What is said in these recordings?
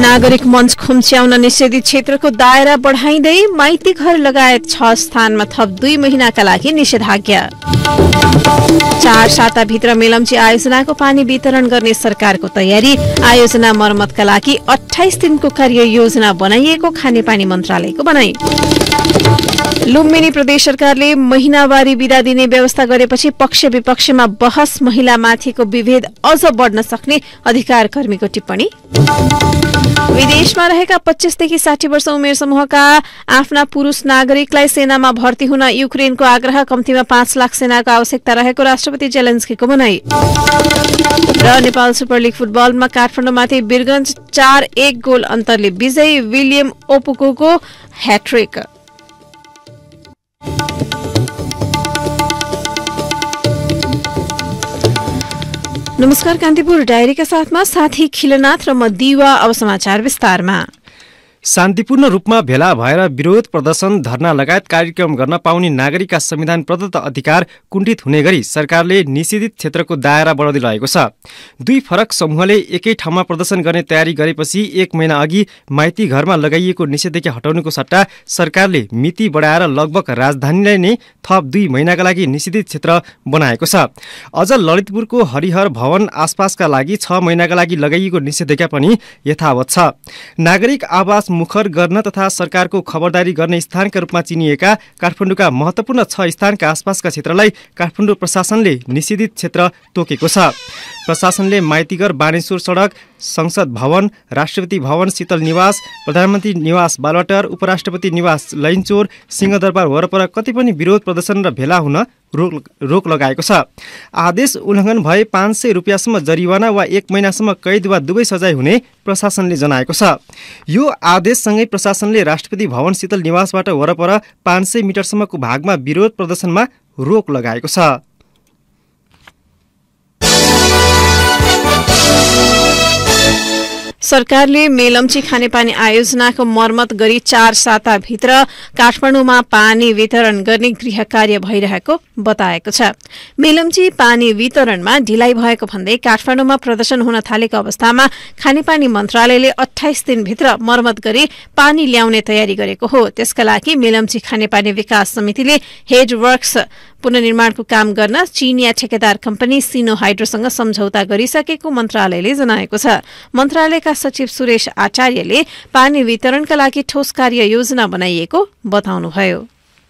नागरिक मञ्च खुम्च्याउन निषेधित क्षेत्रको दायरा बढाइँदै माइती घर लगायत छ स्थानमा थप दुई महिनाका लागि निषेधाज्ञा चार साताभित्र मेलम्ची आयोजनाको पानी वितरण गर्ने सरकारको तयारी आयोजना मर्मतका लागि अठाइस दिनको कार्य योजना बनाइएको खानेपानी मन्त्रालयको बनाई लुम्बिनी प्रदेश सरकारले महिनावारी विदा दिने व्यवस्था गरेपछि पक्ष विपक्षमा बहस महिलामाथिको विभेद अझ बढ्न सक्ने अधिकार कर्मीको टिप्पणी विदेशमा रहेका पच्चिसदेखि साठी वर्ष उमेर समूहका आफ्ना पुरूष नागरिकलाई सेनामा भर्ती हुन युक्रेनको आग्रह कम्तीमा पाँच लाख सेनाको आवश्यकता रहेको राष्ट्रपति जेलेन्स्कीको भनाई र नेपाल सुपर लिग फुटबलमा काठमाडौँमाथि वीरगंज चार एक गोल अन्तरले विजयी विलियम ओपुको ह्याट्रिक नमस्कार कान्तिपुर डायरीका साथमा साथी खिलनाथ र म दिवा अब समाचार विस्तारमा शान्तिपूर्ण रूपमा भेला भएर विरोध प्रदर्शन धरना लगायत कार्यक्रम गर्न पाउने नागरिकका संविधान प्रदत्त अधिकार कुण्ठित हुने गरी सरकारले निषेधित क्षेत्रको दायरा बढाउँदै रहेको छ दुई फरक समूहले एकै ठाउँमा प्रदर्शन गर्ने तयारी गरेपछि एक महिना अघि माइती घरमा लगाइएको निषेधाज्ञा हटाउनुको सट्टा सरकारले मिति बढाएर लगभग राजधानीलाई नै थप दुई महिनाका लागि निषेधित क्षेत्र बनाएको छ अझ ललितपुरको हरिहर भवन आसपासका लागि छ महिनाका लागि लगाइएको निषेधाज्ञा पनि यथावत छ नागरिक आवास मुखर गर्न तथा सरकारको खबरदारी गर्ने स्थानका रूपमा चिनिएका काठमाडौँका महत्त्वपूर्ण छ स्थानका आसपासका क्षेत्रलाई काठमाडौँ प्रशासनले निषेधित क्षेत्र तोकेको छ प्रशासनले माइतीगर बानेश्वर सडक संसद भवन राष्ट्रपति भवन शीतल निवास प्रधानमन्त्री निवास बालवाटर उपराष्ट्रपति निवास लैनचोर सिंहदरबार वरपर कति पनि विरोध प्रदर्शन र भेला हुन रोक रोक लगाएको छ आदेश उल्लङ्घन भए पाँच सय रुपियाँसम्म जरिवाना वा एक महिनासम्म कैद वा दुवै सजाय हुने प्रशासनले जनाएको छ यो आदेशसँगै प्रशासनले राष्ट्रपति भवन शीतल निवासबाट वरपर पाँच सय मिटरसम्मको भागमा विरोध प्रदर्शनमा रोक लगाएको छ सरकारले मेलम्ची खानेपानी आयोजनाको मर्मत गरी चार साताभित्र काठमाडौँमा पानी वितरण गर्ने गृह कार्य भइरहेको बताएको छ मेलम्ची पानी वितरणमा ढिलाइ भएको भन्दै काठमाडौँमा प्रदर्शन हुन थालेको अवस्थामा खानेपानी मन्त्रालयले अठाइस दिनभित्र मर्मत गरी पानी ल्याउने तयारी गरेको हो त्यसका लागि मेलम्ची खानेपानी विकास समितिले हेड वर्क्स पुननिर्माणको काम गर्न चीनिया ठेकेदार कम्पनी सिनो हाइड्रोसँग सम्झौता गरिसकेको मन्त्रालयले जनाएको छ मन्त्रालयका सचिव सुरेश आचार्यले पानी वितरणका लागि ठोस कार्य योजना बनाइएको बताउनुभयो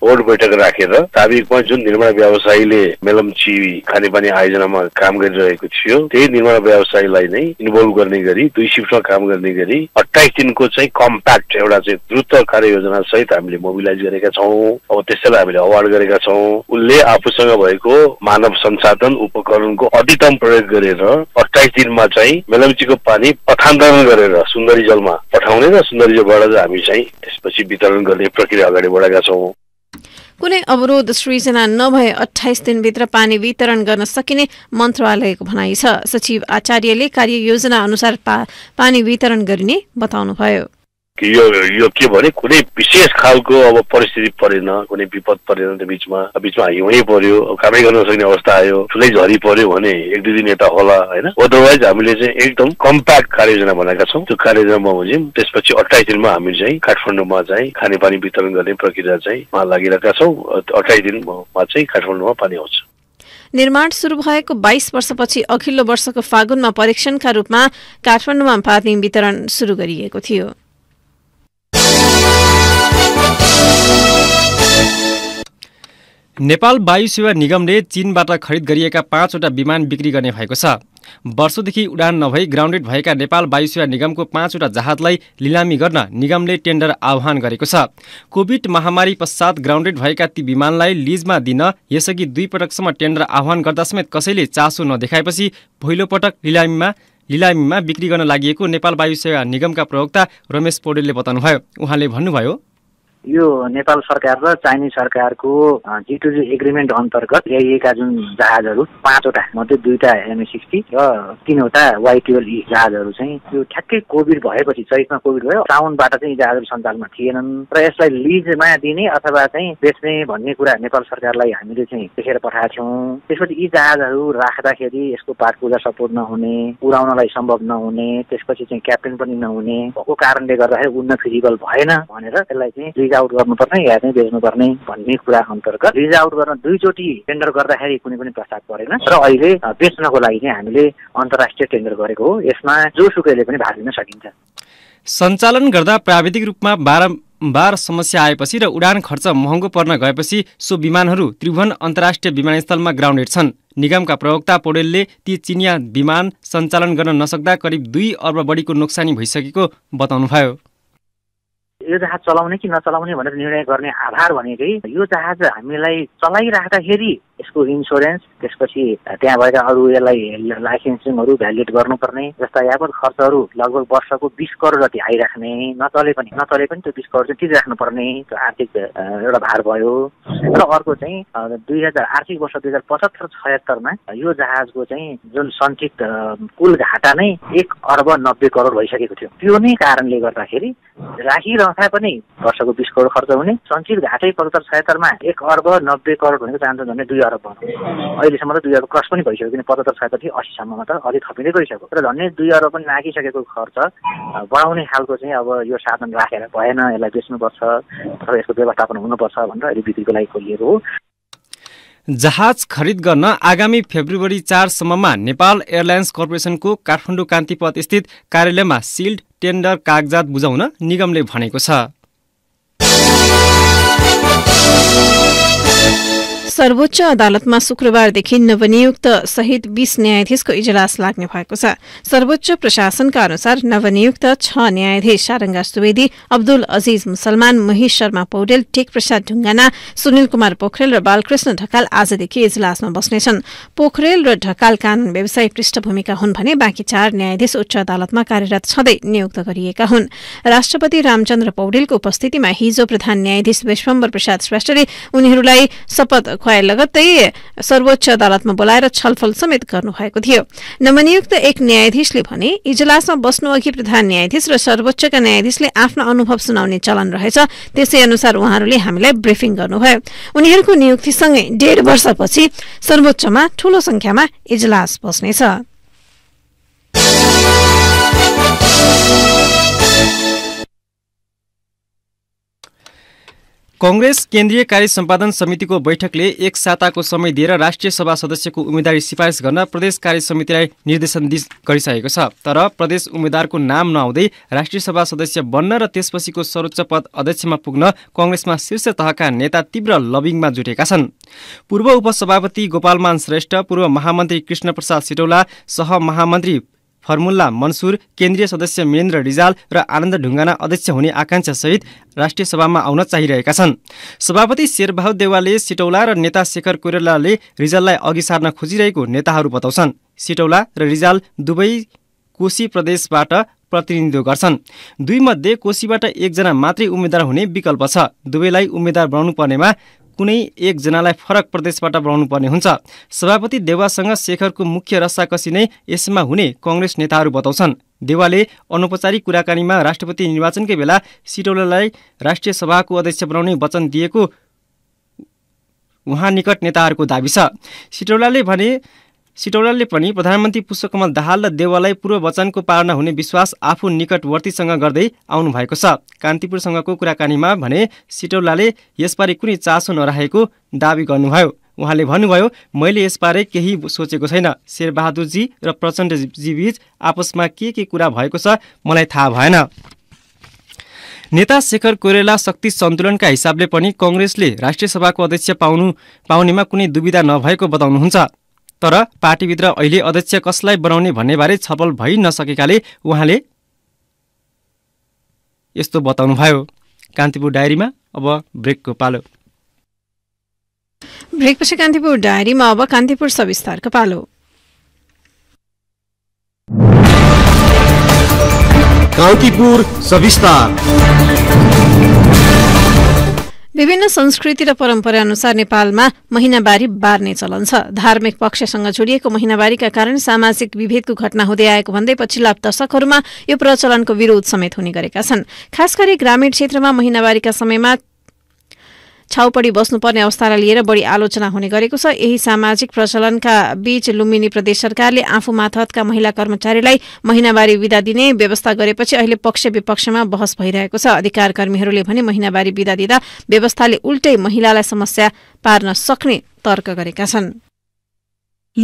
बोर्ड बैठक राखेर ताबिकमा जुन निर्माण व्यवसायीले मेलम्ची खानेपानी आयोजनामा काम गरिरहेको थियो त्यही निर्माण व्यवसायीलाई नै इन्भल्भ गर्ने गरी दुई सिफ्टमा काम गर्ने गरी अठाइस दिनको चाहिँ कम्प्याक्ट एउटा चाहिँ द्रुत कार्ययोजना सहित हामीले मोबिलाइज गरेका छौँ अब त्यसैलाई हामीले अवार्ड गरेका छौँ उसले आफूसँग भएको मानव संसाधन उपकरणको अधिकतम प्रयोग गरेर अठाइस दिनमा चाहिँ मेलम्चीको पानी पथान्तरण गरेर सुन्दरी जलमा पठाउने र सुन्दरी जलबाट हामी चाहिँ त्यसपछि वितरण गर्ने प्रक्रिया अगाडि बढाएका छौँ कुनै अवरोध सृजना नभए अठाइस दिनभित्र पानी वितरण गर्न सकिने मन्त्रालयको भनाइ छ सचिव आचार्यले कार्ययोजना अनुसार पा, पानी वितरण गरिने बताउनुभयो कि यो यो के भने कुनै विशेष खालको अब परिस्थिति परेन कुनै विपद परेन त्यो बिचमा बिचमा हिउँ पर्यो कामै गर्न सक्ने अवस्था आयो ठुलै झरी पर्यो भने एक दुई दिन यता होला होइन अदरवाइज हामीले चाहिँ एकदम कम्प्याक्ट कार्ययोजना बनाएका छौँ त्यो कार्ययोजनामा हुन्छौँ त्यसपछि अठाइस दिनमा हामी चाहिँ काठमाडौँमा चाहिँ खानेपानी वितरण गर्ने प्रक्रिया चाहिँ लागिरहेका छौँ अठाइस दिनमा चाहिँ काठमाडौँमा पानी आउँछ निर्माण शुरू भएको बाइस वर्षपछि अघिल्लो वर्षको फागुनमा परीक्षणका रूपमा काठमाडौँमा पानी वितरण शुरू गरिएको थियो नेपाल वायु सेवा निगमले चीनबाट खरिद गरिएका पाँचवटा विमान बिक्री गर्ने भएको छ वर्षदेखि उडान नभई ग्राउन्डेड भएका नेपाल वायुसेवा निगमको पाँचवटा जहाजलाई लिलामी गर्न निगमले टेन्डर आह्वान गरेको छ कोभिड महामारी पश्चात ग्राउन्डेड भएका ती विमानलाई लिजमा दिन यसअघि दुई पटकसम्म टेन्डर आह्वान गर्दा समेत कसैले चासो नदेखाएपछि पहिलोपटक लिलामीमा लिलामीमा बिक्री गर्न लागि नेपाल वायुसेवा निगमका प्रवक्ता रमेश पौडेलले बताउनुभयो उहाँले भन्नुभयो यो नेपाल सरकार र चाइनिज सरकारको जी टु जी एग्रिमेन्ट अन्तर्गत ल्याइएका जुन जहाजहरू पाँचवटा मध्ये दुईवटा एमए सिक्सटी र तिनवटा वाइ टुवेल्भ e जहाजहरू चाहिँ त्यो ठ्याक्कै कोभिड भएपछि चैतमा कोभिड भयो साउनबाट चाहिँ यी जहाजहरू सञ्चालनमा थिएनन् र यसलाई लिजमा दिने अथवा चाहिँ बेच्ने भन्ने कुरा नेपाल सरकारलाई हामीले चाहिँ लेखेर पठाएको थियौँ त्यसपछि यी जहाजहरू राख्दाखेरि यसको पाठ पूजा सपोर्ट नहुने उडाउनलाई सम्भव नहुने त्यसपछि चाहिँ क्याप्टेन पनि नहुने भएको कारणले गर्दाखेरि उन्न फिजिबल भएन भनेर यसलाई चाहिँ आउट गर्नुपर्ने या चाहिँ बेच्नुपर्ने भन्ने कुरा अन्तर्गत रिज आउट गर्न दुईचोटि टेन्डर गर्दाखेरि कुनै पनि प्रस्ताव परेन र अहिले बेच्नको लागि चाहिँ हामीले अन्तर्राष्ट्रिय टेन्डर गरेको हो यसमा जोसुकैले पनि भाग लिन सकिन्छ सञ्चालन गर्दा प्राविधिक रूपमा बारम्बार समस्या आएपछि र उडान खर्च महँगो पर्न गएपछि सो विमानहरू त्रिभुवन अन्तर्राष्ट्रिय विमानस्थलमा ग्राउन्डेड छन् निगमका प्रवक्ता पौडेलले ती चिनिया विमान सञ्चालन गर्न नसक्दा करिब दुई अर्ब बढीको नोक्सानी भइसकेको बताउनुभयो यो जहाज चलाउने कि नचलाउने भनेर निर्णय गर्ने आधार भनेकै यो जहाज हामीलाई चलाइराख्दाखेरि यसको इन्सुरेन्स त्यसपछि त्यहाँ भएका अरू यसलाई लाइसेन्सिङहरू भ्यालिडेट गर्नुपर्ने जस्ता यावत खर्चहरू लगभग वर्षको बिस करोड जति आइराख्ने नचले पनि नचले पनि त्यो बिस करोड चाहिँ तिरिराख्नुपर्ने त्यो आर्थिक एउटा भार भयो र अर्को चाहिँ दुई हजार आर्थिक वर्ष दुई हजार पचहत्तर छयत्तरमा यो जहाजको चाहिँ जुन सञ्चित कुल घाटा नै एक अर्ब नब्बे करोड भइसकेको थियो त्यो नै कारणले गर्दाखेरि राखिरह नखाए पनि वर्षको बिस करोड खर्च हुने सञ्चित घाटै पचहत्तर छयत्तरमा एक अर्ब नब्बे करोड भनेको जान्छ झन्डै दुई अर्ब भयो अहिलेसम्म त दुई अर्ब क्रस पनि भइसक्यो किन पचहत्तर छयत्तरदेखि असीसम्ममा त अलिक थपिँदै गइसक्यो र झन्डै दुई अर्ब पनि लागिसकेको खर्च बढाउने खालको चाहिँ अब यो साधन राखेर भएन यसलाई बेच्नुपर्छ अथवा यसको व्यवस्थापन हुनुपर्छ भनेर अहिले बिक्रीको लागि खोलिएको हो जहाज खरिद गर्न आगामी फेब्रुअरी चारसम्ममा नेपाल एयरलाइन्स कर्पोरेसनको काठमाडौँ कान्तिपथ स्थित कार्यालयमा सिल्ड टेन्डर कागजात बुझाउन निगमले भनेको छ सर्वोच्च अदालतमा शुक्रबारदेखि नवनियुक्त सहित बीस न्यायाधीशको इजलास लाग्ने भएको छ सर्वोच्च प्रशासनका अनुसार नवनियुक्त छ न्यायाधीश सारङ्गा सुवेदी अब्दुल अजिज मुसलमान महेश शर्मा पौडेल टेक प्रसाद ढुङ्गाना सुनिल कुमार पोखरेल र बालकृष्ण ढकाल आजदेखि इजलासमा बस्नेछन् पोखरेल र ढकाल कानून व्यवसाय पृष्ठभूमिका हुन् भने बाँकी चार न्यायाधीश उच्च अदालतमा कार्यरत छँदै नियुक्त गरिएका हुन् राष्ट्रपति रामचन्द्र पौडेलको उपस्थितिमा हिजो प्रधान न्यायाधीश विश्वम्बर प्रसाद श्रेष्ठले उनीहरूलाई शपथ ख्वाए लगत्तै सर्वोच्च अदालतमा बोलाएर छलफल समेत गर्नुभएको थियो नवनियुक्त एक न्यायाधीशले भने इजलासमा बस्नु अघि प्रधान न्यायाधीश र सर्वोच्चका न्यायाधीशले आफ्नो अनुभव सुनाउने चलन रहेछ त्यसै अनुसार उहाँहरूले हामीलाई ब्रिफिङ गर्नुभयो उनीहरूको नियुक्तिसँगै डेढ वर्षपछि सर्वोच्चमा ठूलो संख्यामा इजलास बस्नेछ कंग्रेस केन्द्रीय कार्य सम्पादन समितिको बैठकले एक साताको समय दिएर राष्ट्रिय सभा सदस्यको उम्मेद्वारी सिफारिस गर्न प्रदेश कार्य समितिलाई निर्देशन गरिसकेको छ तर प्रदेश उम्मेद्वारको नाम नआउँदै राष्ट्रिय सभा सदस्य बन्न र त्यसपछिको सर्वोच्च पद अध्यक्षमा पुग्न कङ्ग्रेसमा शीर्ष तहका नेता तीव्र लबिङमा जुटेका छन् पूर्व उपसभापति गोपालमान श्रेष्ठ पूर्व महामन्त्री कृष्णप्रसाद सिटौला सहमहामन्त्री फर्मुल्ला मनसुर केन्द्रीय सदस्य मेन्द्र रिजाल र आनन्द ढुङ्गाना अध्यक्ष हुने आकाङ्क्षासहित राष्ट्रिय सभामा आउन चाहिरहेका छन् सभापति शेरबहादुर देवालले सिटौला र नेता शेखर कोइरालाले रिजाललाई अघि सार्न खोजिरहेको नेताहरू बताउँछन् सिटौला र रिजाल दुवै कोशी प्रदेशबाट प्रतिनिधित्व गर्छन् दुईमध्ये कोशीबाट एकजना मात्रै उम्मेद्वार हुने विकल्प छ दुवैलाई उम्मेद्वार बनाउनु पर्नेमा कुनै एकजनालाई फरक प्रदेशबाट पर्ने हुन्छ सभापति देवासँग शेखरको मुख्य रस्साकसी नै यसमा हुने कङ्ग्रेस नेताहरू बताउँछन् देवाले अनौपचारिक कुराकानीमा राष्ट्रपति निर्वाचनकै बेला सिटौलालाई राष्ट्रिय सभाको अध्यक्ष बनाउने वचन दिएको उहाँ निकट नेताहरूको दावी छ सिटौलाले भने सिटौलाले पनि प्रधानमन्त्री पुष्पकमल दाहाल र देवालाई पूर्व वचनको पालना हुने विश्वास आफू निकटवर्तीसँग गर्दै आउनु भएको छ कान्तिपुरसँगको कुराकानीमा भने सिटौलाले यसबारे कुनै चासो नराखेको दावी गर्नुभयो उहाँले भन्नुभयो मैले यसबारे केही सोचेको छैन शेरबहादुरजी र प्रचण्डजी बीच आपसमा के के कुरा भएको छ मलाई थाहा भएन नेता शेखर कोरेला शक्ति सन्तुलनका हिसाबले पनि कङ्ग्रेसले राष्ट्रिय सभाको अध्यक्ष पाउनु पाउनेमा कुनै दुविधा नभएको बताउनुहुन्छ तर पार्टीभित्र अहिले अध्यक्ष कसलाई बनाउने भन्नेबारे छलफल भइ नसकेकाले उहाँले यस्तो बताउनुभयो कान्तिपुर डायरीमा अब ब्रेकको पालो ब्रेकपछि कान्तिपुर डायरीमा अब कान्तिपुर सविस्तारको पालो कान्तिपुर सविस्तार विभिन्न संस्कृति र परम्परा अनुसार नेपालमा महिनावारी बार्ने चलन छ धार्मिक पक्षसँग जोडिएको महिनावारीका कारण सामाजिक विभेदको घटना हुँदै आएको भन्दै पछिल्ला दशकहरूमा यो प्रचलनको विरोध समेत हुने गरेका छन् खास गरी ग्रामीण क्षेत्रमा महिनावारीका समयमा छाउपडी बस्नुपर्ने अवस्थालाई लिएर बढी आलोचना हुने गरेको छ यही सामाजिक प्रचलनका बीच लुम्बिनी प्रदेश सरकारले आफू माथतका महिला कर्मचारीलाई महिनावारी विदा दिने व्यवस्था गरेपछि अहिले पक्ष विपक्षमा बहस भइरहेको छ अधिकार कर्मीहरूले भने महिनावारी विदा दिँदा व्यवस्थाले उल्टै महिलालाई समस्या पार्न सक्ने तर्क गरेका छन्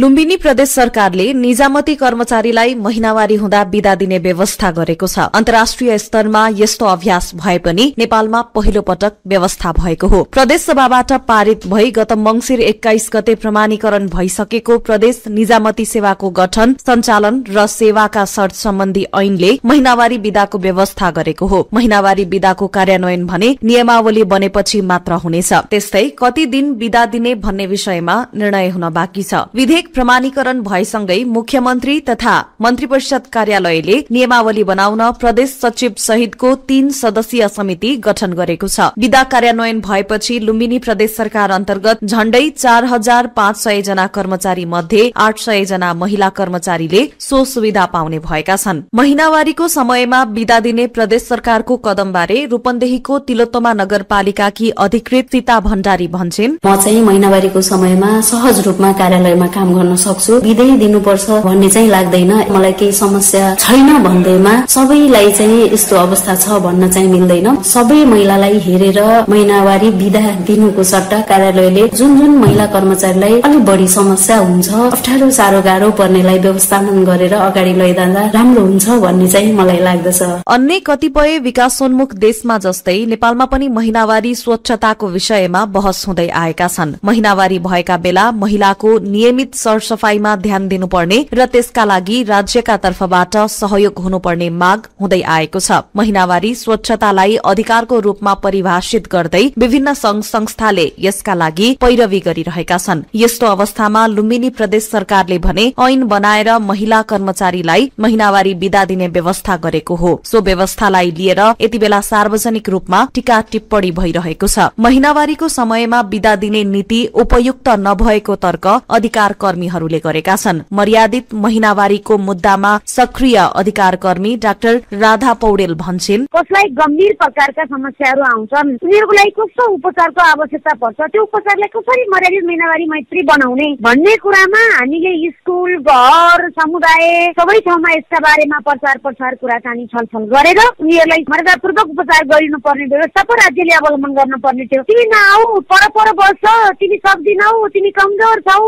लुम्बिनी प्रदेश सरकारले निजामती कर्मचारीलाई महिनावारी हुँदा विदा दिने व्यवस्था गरेको छ अन्तर्राष्ट्रिय स्तरमा यस्तो अभ्यास भए पनि नेपालमा पहिलो पटक व्यवस्था भएको हो प्रदेश सभाबाट पारित भई गत मंगिर एक्काइस गते प्रमाणीकरण भइसकेको प्रदेश निजामती सेवाको गठन सञ्चालन र सेवाका शर्त सम्बन्धी ऐनले महिनावारी विदाको व्यवस्था गरेको हो महिनावारी विदाको कार्यान्वयन भने नियमावली बनेपछि मात्र हुनेछ त्यस्तै कति दिन विदा दिने भन्ने विषयमा निर्णय हुन बाँकी छ औद्योगिक प्रमाणीकरण भएसँगै मुख्यमन्त्री तथा मन्त्री परिषद कार्यालयले नियमावली बनाउन प्रदेश सचिव सहितको तीन सदस्यीय समिति गठन गरेको छ विधा कार्यान्वयन भएपछि लुम्बिनी प्रदेश सरकार अन्तर्गत झण्डै चार हजार पाँच सय जना कर्मचारी मध्ये आठ सय जना महिला कर्मचारीले सो सुविधा पाउने भएका छन् महिनावारीको समयमा विदा दिने प्रदेश सरकारको कदमबारे रूपन्देहीको तिलोत्तमा नगरपालिकाकी अधिकृत सीता भण्डारी भन्छन् म चाहिँ महिनावारीको समयमा सहज रूपमा कार्यालयमा काम गर्न सक्छु विधेय दिनुपर्छ भन्ने चाहिँ लाग्दैन मलाई केही समस्या छैन भन्दैमा सबैलाई चाहिँ यस्तो अवस्था छ भन्न चाहिँ मिल्दैन सबै महिलालाई हेरेर महिनावारी विदा दिनुको सट्टा कार्यालयले जुन जुन महिला कर्मचारीलाई अलिक बढी समस्या हुन्छ अप्ठ्यारो साह्रो गाह्रो पर्नेलाई व्यवस्थापन गरेर अगाडि लैजाँदा राम्रो हुन्छ भन्ने चाहिँ मलाई लाग्दछ अन्य कतिपय विकासोन्मुख देशमा जस्तै नेपालमा पनि महिनावारी स्वच्छताको विषयमा बहस हुँदै आएका छन् महिनावारी भएका बेला महिलाको नियमित सरसफाईमा ध्यान दिनुपर्ने र त्यसका लागि राज्यका तर्फबाट सहयोग हुनुपर्ने माग हुँदै आएको छ महिनावारी स्वच्छतालाई अधिकारको रूपमा परिभाषित गर्दै विभिन्न संघ संस्थाले यसका लागि पैरवी गरिरहेका छन् यस्तो अवस्थामा लुम्बिनी प्रदेश सरकारले भने ऐन बनाएर महिला कर्मचारीलाई महिनावारी विदा दिने व्यवस्था गरेको हो सो व्यवस्थालाई लिएर यति बेला सार्वजनिक रूपमा टीका टिप्पणी भइरहेको छ महिनावारीको समयमा विदा दिने नीति उपयुक्त नभएको तर्क अधिकार कर्मीहरूले गरेका छन् मर्यादित महिनावारीको मुद्दामा सक्रिय अधिकार कर्मी डाक्टर राधा पौडेल भन्छन् कसलाई गम्भीर प्रकारका समस्याहरू आउँछन् उनीहरूको लागि कस्तो उपचारको आवश्यकता पर्छ त्यो उपचारलाई कसरी मर्यादित महिनावारी मैत्री बनाउने भन्ने कुरामा हामीले स्कुल घर समुदाय सबै ठाउँमा यसका बारेमा प्रचार प्रसार कुराकानी छलफल गरेर उनीहरूलाई मर्यादापूर्वक उपचार गरिनुपर्ने व्यवस्था पो राज्यले अवलम्बन गर्नुपर्ने थियो तिमी नआऊ पर पर बस्छ तिमी सक्दिनौ तिमी कमजोर छौ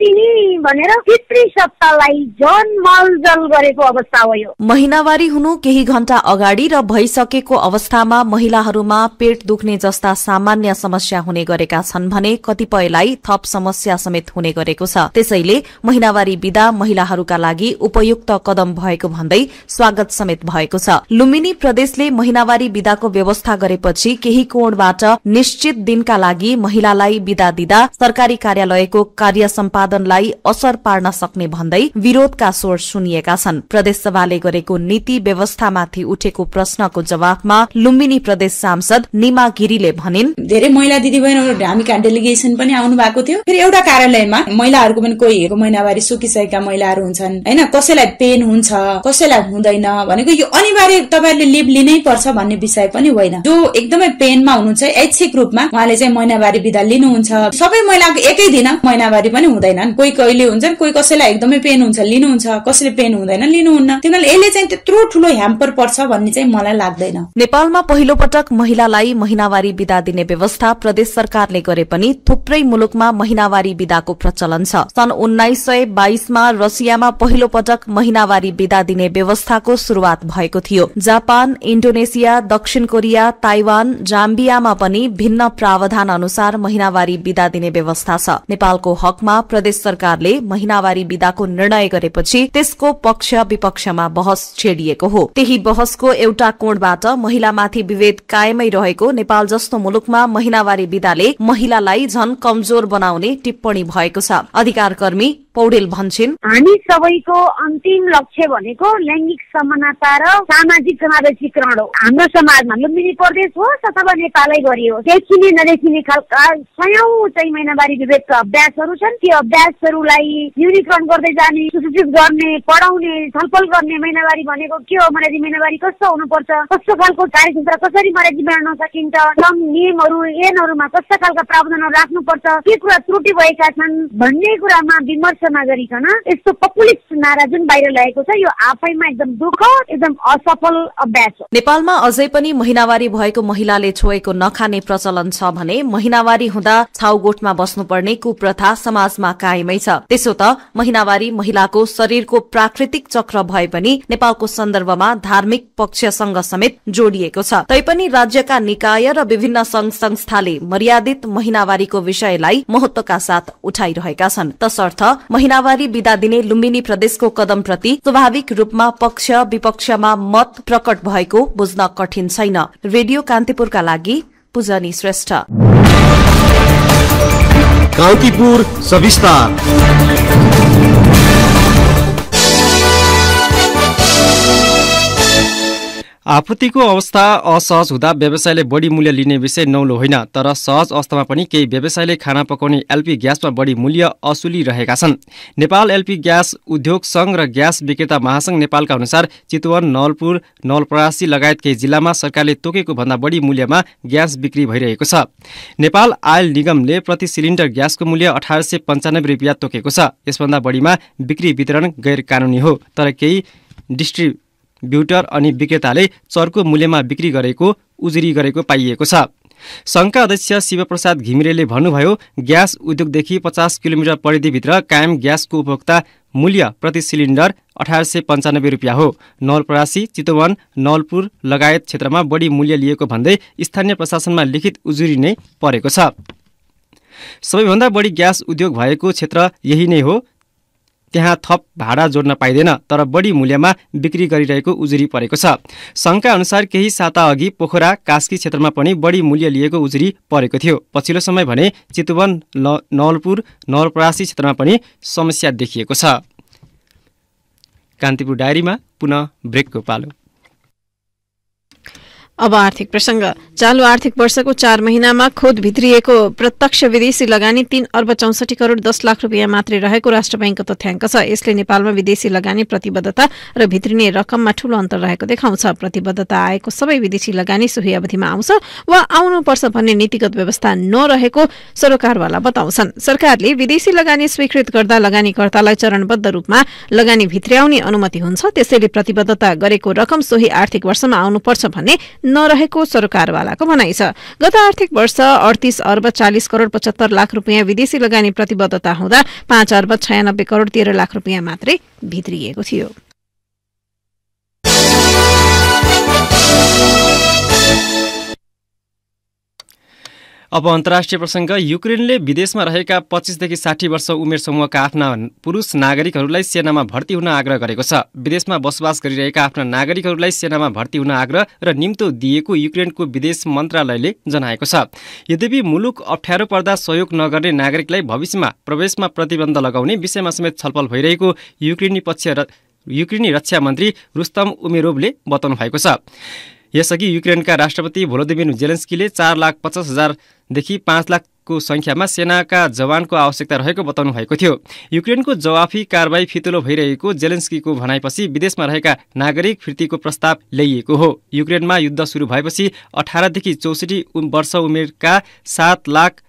भनेर पितृ सत्तालाई जन गरेको अवस्था हो यो महिनावारी हुनु केही घण्टा अगाडि र भइसकेको अवस्थामा महिलाहरूमा पेट दुख्ने जस्ता सामान्य समस्या हुने गरेका छन् भने कतिपयलाई थप समस्या समेत हुने गरेको छ त्यसैले महिनावारी विदा महिलाहरूका लागि उपयुक्त कदम भएको भन्दै स्वागत समेत भएको छ लुम्बिनी प्रदेशले महिनावारी विदाको व्यवस्था गरेपछि केही कोणबाट निश्चित दिनका लागि महिलालाई विदा दिँदा सरकारी कार्यालयको कार्य सम्पादन उत्पादनलाई असर पार्न सक्ने भन्दै विरोधका स्वर सुनिएका छन् प्रदेशसभाले गरेको नीति व्यवस्थामाथि उठेको प्रश्नको जवाफमा लुम्बिनी प्रदेश सांसद निमा गिरीले भनिन् धेरै महिला दिदी बहिनीहरू हामी डेलिगेसन पनि आउनु भएको थियो फेरि एउटा कार्यालयमा महिलाहरूको पनि कोही हेरेको महिनावारी सुकिसकेका महिलाहरू हुन्छन् होइन कसैलाई पेन हुन्छ कसैलाई हुँदैन भनेको यो अनिवार्य तपाईँहरूले लिभ लिनै पर्छ भन्ने विषय पनि होइन जो एकदमै पेनमा हुनुहुन्छ ऐच्छिक रूपमा उहाँले चाहिँ महिनावारी विदा लिनुहुन्छ सबै महिलाको एकै दिन महिनावारी पनि हुँदैन हुँदैनन् कोही कहिले हुन्छन् कोही कसैलाई एकदमै पेन हुन्छ लिनुहुन्छ कसैले पेन हुँदैन लिनुहुन्न त्यो यसले चाहिँ त्यत्रो ठुलो ह्याम्पर पर्छ भन्ने चाहिँ मलाई लाग्दैन नेपालमा पहिलो पटक महिलालाई महिनावारी विदा दिने व्यवस्था प्रदेश सरकारले गरे पनि थुप्रै मुलुकमा महिनावारी विदाको प्रचलन छ सन् उन्नाइस सय बाइसमा रसियामा पहिलो पटक महिनावारी विदा दिने व्यवस्थाको शुरूआत भएको थियो जापान इण्डोनेसिया दक्षिण कोरिया ताइवान जाम्बियामा पनि भिन्न प्रावधान अनुसार महिनावारी विदा दिने व्यवस्था छ नेपालको हकमा प्रदेश सरकार ने महीनावारी विदा को निर्णय करे त्यसको पक्ष में बहस छेड़ हो को एवटा कोण महिला महिलामाथि विभेद कायमै रहेको नेपाल जस्तो मुलुकमा महिनावारी विधाले महिला झन कमजोर बनाने टिप्पणी अधिकारकर्मी पौडेल भन्छन् हामी सबैको अन्तिम लक्ष्य भनेको लैङ्गिक समानता र सामाजिक समावेशीकरण हो हाम्रो समाजमा लुम्बिनी प्रदेश होस् अथवा नेपालै गरियो देखिने नदेखिने खालका सयौं चाहिँ महिनावारी विभेदका अभ्यासहरू छन् ती अभ्यासहरूलाई न्यूनीकरण गर्दै जाने सुसूचित गर्ने पढाउने छलफल गर्ने महिनावारी भनेको के हो मलाई महिनावारी कस्तो हुनुपर्छ कस्तो खालको कार्यक्षेत्र कसरी मलाई बनाउन सकिन्छ सङ्घ नियमहरू एनहरूमा कस्ता खालका प्रावधानहरू राख्नुपर्छ के कुरा त्रुटि भएका छन् भन्ने कुरामा विमर्श चर्चा नगरिकन यस्तो पपुलिस्ट नारा जुन बाहिर ल्याएको छ यो आफैमा एकदम दुःख एकदम असफल अभ्यास हो नेपालमा अझै पनि महिनावारी भएको महिलाले छोएको नखाने प्रचलन छ भने महिनावारी हुँदा छाउगोठमा बस्नुपर्ने कुप्रथा समाजमा कायमै छ त्यसो त महिनावारी महिलाको शरीरको प्राकृतिक चक्र भए पनि नेपालको सन्दर्भमा धार्मिक पक्षसँग समेत जोडिएको छ तैपनि राज्यका निकाय र विभिन्न संघ संस्थाले मर्यादित महिनावारीको विषयलाई महत्वका साथ उठाइरहेका छन् तसर्थ महिनावारी विदा दिने लुम्बिनी प्रदेशको कदमप्रति स्वाभाविक रूपमा पक्ष विपक्षमा मत प्रकट भएको बुझ्न कठिन छैन रेडियो कान्तिपुरका लागि पूजनी श्रेष्ठ कान्तिपुर सविस्तार आपूर्तिको अवस्था असहज हुँदा व्यवसायले बढी मूल्य लिने विषय नौलो होइन तर सहज अवस्थामा पनि केही व्यवसायले खाना पकाउने एलपी ग्यासमा बढी मूल्य असुलिरहेका छन् नेपाल एलपी ग्यास उद्योग सङ्घ र ग्यास विक्रेता महासङ्घ नेपालका अनुसार चितवन नवलपुर नलपरासी लगायत केही जिल्लामा सरकारले तोकेको भन्दा बढी मूल्यमा ग्यास बिक्री भइरहेको छ नेपाल आयल निगमले प्रति सिलिन्डर ग्यासको मूल्य अठार सय पन्चानब्बे रुपियाँ तोकेको छ यसभन्दा बढीमा बिक्री वितरण गैर कानुनी हो तर केही डिस्ट्रि ब्युटर अनि विक्रेताले चर्को मूल्यमा बिक्री गरेको उजुरी गरेको पाइएको छ सङ्घका अध्यक्ष शिवप्रसाद घिमिरेले भन्नुभयो ग्यास उद्योगदेखि पचास किलोमिटर परिधिभित्र कायम ग्यासको उपभोक्ता मूल्य प्रति सिलिन्डर अठार सय पन्चानब्बे रुपियाँ हो नवलपरासी चितवन नलपुर लगायत क्षेत्रमा बढी मूल्य लिएको भन्दै स्थानीय प्रशासनमा लिखित उजुरी नै परेको छ सबैभन्दा बढी ग्यास उद्योग भएको क्षेत्र यही नै हो त्यहाँ थप भाडा जोड्न पाइँदैन तर बढी मूल्यमा बिक्री गरिरहेको उजुरी परेको छ सङ्घका अनुसार केही साता अघि पोखरा कास्की क्षेत्रमा पनि बढी मूल्य लिएको उजुरी परेको थियो पछिल्लो समय भने चितुवन नवलपुर नवलपरासी क्षेत्रमा पनि समस्या देखिएको छ कान्तिपुर डायरीमा पुनः ब्रेकको पालो अब आर्थिक प्रसंग चालु आर्थिक वर्षको चार महिनामा खोद भित्रिएको प्रत्यक्ष विदेशी लगानी तीन अर्ब चौसठी करोड दस लाख रुपियाँ मात्रै रहेको राष्ट्र ब्याङ्कको तथ्याङ्क छ यसले नेपालमा विदेशी लगानी प्रतिबद्धता र भित्रिने रकममा ठूलो अन्तर रहेको देखाउँछ प्रतिबद्धता आएको सबै विदेशी लगानी सोही अवधिमा आउँछ वा आउनुपर्छ भन्ने नीतिगत व्यवस्था नरहेको सरोकारवाला बताउँछन् सरकारले विदेशी लगानी स्वीकृत गर्दा लगानीकर्तालाई चरणबद्ध रूपमा लगानी भित्र्याउने अनुमति हुन्छ त्यसैले प्रतिबद्धता गरेको रकम सोही आर्थिक वर्षमा आउनुपर्छ भन्ने नरहेको सरकारवालाको भनाइ छ गत आर्थिक वर्ष अडतिस अर्ब चालिस करोड़ पचहत्तर लाख रुपियाँ विदेशी लगानी प्रतिबद्धता हुँदा पाँच अर्ब छयानब्बे करोड़ तेह्र लाख रुपियाँ मात्रै भित्रिएको थियो अब अन्तर्राष्ट्रिय प्रसङ्ग युक्रेनले विदेशमा रहेका पच्चिसदेखि साठी वर्ष उमेर समूहका आफ्ना पुरुष नागरिकहरूलाई सेनामा भर्ती हुन आग्रह गरेको छ विदेशमा बसोबास गरिरहेका आफ्ना नागरिकहरूलाई सेनामा भर्ती हुन आग्रह र निम्तो दिएको युक्रेनको विदेश मन्त्रालयले जनाएको छ यद्यपि मुलुक अप्ठ्यारो पर्दा सहयोग नगर्ने नागरिकलाई भविष्यमा प्रवेशमा प्रतिबन्ध लगाउने विषयमा समेत छलफल भइरहेको युक्रेनी पक्ष युक्रेनी रक्षा मन्त्री रुस्तम उमेरोभले बताउनु भएको छ यसअघि युक्रेनका राष्ट्रपति भोलोदिमिर जेलेन्स्कीले चार लाख पचास हजारदेखि पाँच लाखको सङ्ख्यामा सेनाका जवानको आवश्यकता रहेको बताउनु भएको थियो युक्रेनको जवाफी कारवाही फितुलो भइरहेको जेलेन्स्कीको भनाइपछि विदेशमा रहेका नागरिक फिर्तीको प्रस्ताव ल्याइएको हो युक्रेनमा युद्ध सुरु भएपछि अठारदेखि चौसठी वर्ष उमेरका सात लाख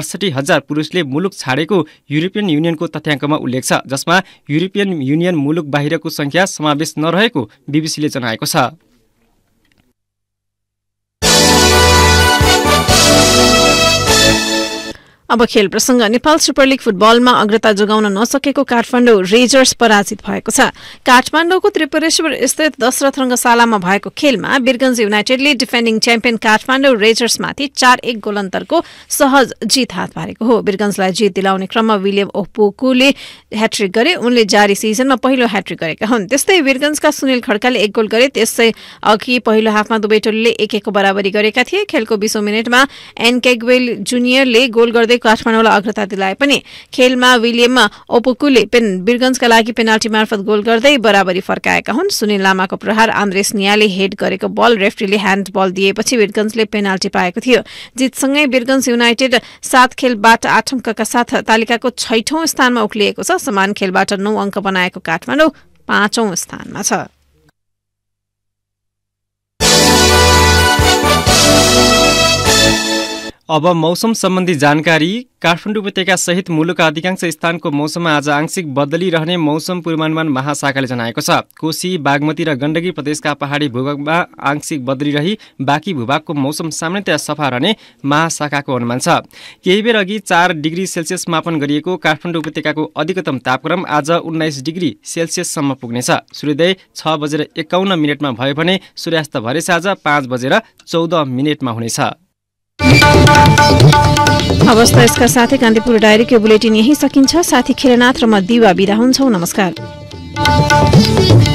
अडसठी हजार पुरुषले मुलुक छाडेको युरोपियन युनियनको तथ्याङ्कमा उल्लेख छ जसमा युरोपियन युनियन मुलुक बाहिरको सङ्ख्या समावेश नरहेको बिबिसीले जनाएको छ अब खेल प्रसंग नेपाल सुपर लिग फुटबलमा अग्रता जोगाउन नसकेको काठमाडौँ रेजर्स पराजित भएको छ काठमाडौँको त्रिपुरेश्वर स्थित दशरथ रङ्गशालामा भएको खेलमा बिरगन्ज युनाइटेडले डिफेन्डिङ च्याम्पियन काठमाडौँ रेजर्समाथि चार एक गोलन्तरको सहज जित हात पारेको हो बिरगन्जलाई जित दिलाउने क्रममा विलियम ओपोकुले ह्याट्रिक गरे उनले जारी सिजनमा पहिलो ह्याट्रिक गरेका हुन् त्यस्तै बिरगन्जका सुनिल खड्काले एक गोल गरे त्यसै अघि पहिलो हाफमा दुवै टोलीले एक एकको बराबरी गरेका थिए खेलको बिसौँ मिनटमा एनकेगवेल जुनियरले गोल गर्दै काठमाडौँलाई अग्रता दिलाए पनि खेलमा विलियम ओपुकुले पेन बिरगन्जका लागि पेनाल्टी मार्फत गोल गर्दै बराबरी फर्काएका हुन् सुनिल लामाको प्रहार आन्द्रेस नियाले हेड गरेको बल रेफ्रीले ह्यान्ड बल दिएपछि बिरगन्जले पेनाल्टी पाएको थियो जितसँगै बिरगन्ज युनाइटेड सात खेलबाट आठ अङ्कका साथ तालिकाको छैठौं स्थानमा उक्लिएको छ समान खेलबाट नौ अङ्क बनाएको काठमाडौँ पाँचौं स्थानमा छ अब मौसम सम्बन्धी जानकारी काठमाडौँ उपत्यका सहित मुलुकका अधिकांश स्थानको मौसममा आज आंशिक बदली रहने मौसम पूर्वानुमान महाशाखाले जनाएको छ कोशी बागमती र गण्डकी प्रदेशका पहाडी भूभागमा आंशिक बदली रही बाँकी भूभागको मौसम सामान्यतया सफा रहने महाशाखाको अनुमान छ केही बेर अघि चार डिग्री सेल्सियस मापन गरिएको काठमाडौँ उपत्यकाको अधिकतम तापक्रम आज उन्नाइस डिग्री सेल्सियससम्म पुग्नेछ सूर्योदय छ बजेर एकाउन्न मिनटमा भयो भने सूर्यास्त भरेस आज पाँच बजेर चौध मिनटमा हुनेछ अवस्था यसका साथै कान्तिपुर डायरीको बुलेटिन यही सकिन्छ साथी खेलनाथ र म दिवा बिदा हुन्छौ नमस्कार